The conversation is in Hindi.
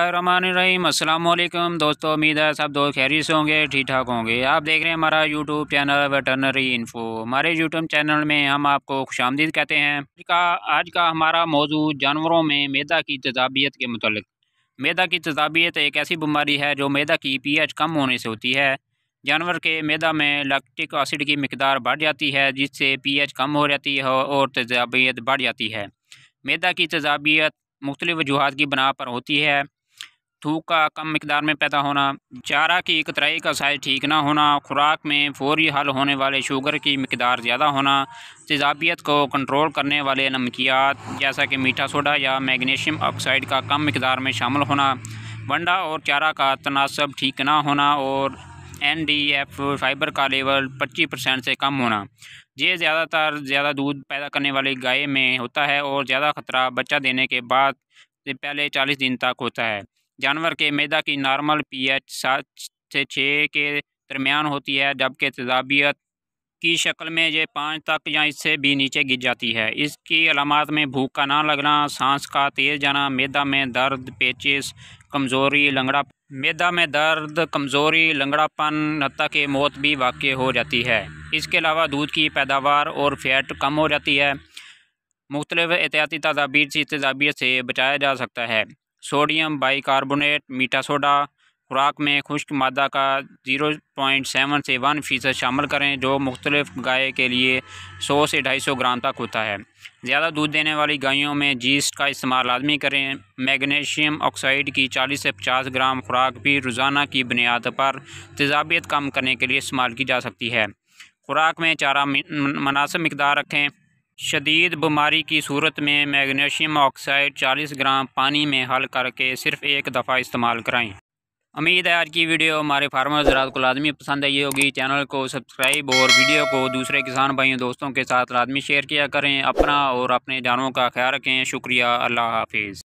अस्सलाम वालेकुम दोस्तों उम्मीद है सब दो खैरियत से होंगे ठीक ठाक होंगे आप देख रहे हैं हमारा यूट्यूब चैनल वेटनरी इन्फो हमारे यूट्यूब चैनल में हम आपको खुश कहते हैं का आज का हमारा मौजू जानवरों में मैदा की तजाबियत के मतलब मैदा की तजाबियत एक ऐसी बीमारी है जो मैदा की एच कम होने से होती है जानवर के मैदा में लैक्टिक एसिड की मकदार बढ़ जाती है जिससे एच कम हो जाती है और तजाबियत बढ़ जाती है मैदा की तजाबियत मुख्तलिफ़ वजूहत की बना पर होती है थूक का कम मकदार में पैदा होना चारा की कतराई का साइज ठीक ना होना खुराक में फौरी हल होने वाले शुगर की मकदार ज़्यादा होना तेजाबियत को कंट्रोल करने वाले नमकियात जैसा कि मीठा सोडा या मैग्नीशियम ऑक्साइड का कम मकदार में शामिल होना वंडा और चारा का तनासब ठीक ना होना और N D F fibre level लेवल पच्चीस परसेंट से कम होना ये ज़्यादातर ज़्यादा दूध पैदा करने वाली गाय में होता है और ज़्यादा ख़तरा बच्चा देने के बाद से पहले चालीस दिन तक होता है जानवर के मैदा की नॉर्मल पीएच सात से छः के दरमियान होती है जबकि तजाबियत की शक्ल में ये पाँच तक या इससे भी नीचे गिर जाती है इसकी अलामत में भूख का ना लगना सांस का तेज़ जाना मैदा में दर्द पेचिस कमज़ोरी लंगड़ा मैदा में दर्द कमज़ोरी लंगड़ापन हती के मौत भी वाक़ हो जाती है इसके अलावा दूध की पैदावार और फैट कम हो जाती है मुख्तलिफ एहतियाती तदाबीर से तजाबियत से बचाया जा सकता है सोडियम बाइकार्बोनेट मीठा सोडा खुराक में खुश्क मादा का ज़ीरो पॉइंट सेवन से वन फ़ीसद शामिल करें जो मुख्तलिफ गाय के लिए सौ से ढाई सौ ग्राम तक होता है ज़्यादा दूध देने वाली गायों में जीस्ट का इस्तेमाल आदमी करें मैग्नीशियम ऑक्साइड की चालीस से पचास ग्राम खुराक भी रोज़ाना की बुनियाद पर तजाबियत कम करने के लिए इस्तेमाल की जा सकती है खुराक में चारा मुनासिब मकदार रखें शदीद बीमारी की सूरत में मैग्नीशियम ऑक्साइड 40 ग्राम पानी में हल करके सिर्फ एक दफ़ा इस्तेमाल कराएँ उम्मीद है आज की वीडियो हमारे फार्मर ज़रात को लाजमी पसंद आई होगी चैनल को सब्सक्राइब और वीडियो को दूसरे किसान भाइयों दोस्तों के साथ लाजमी शेयर किया करें अपना और अपने जानवरों का ख्याल रखें शुक्रिया अल्लाह हाफिज़